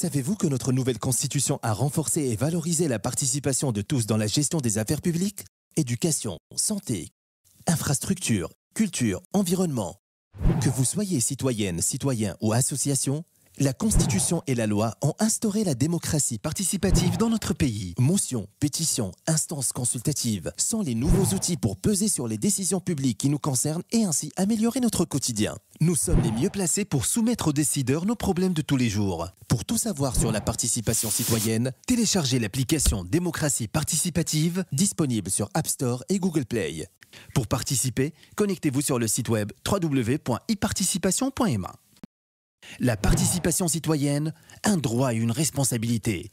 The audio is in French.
Savez-vous que notre nouvelle constitution a renforcé et valorisé la participation de tous dans la gestion des affaires publiques Éducation, santé, infrastructure, culture, environnement. Que vous soyez citoyenne, citoyen ou association, la Constitution et la loi ont instauré la démocratie participative dans notre pays. Motions, pétitions, instances consultatives sont les nouveaux outils pour peser sur les décisions publiques qui nous concernent et ainsi améliorer notre quotidien. Nous sommes les mieux placés pour soumettre aux décideurs nos problèmes de tous les jours. Pour tout savoir sur la participation citoyenne, téléchargez l'application Démocratie participative disponible sur App Store et Google Play. Pour participer, connectez-vous sur le site web www.iparticipation.ma. La participation citoyenne, un droit et une responsabilité.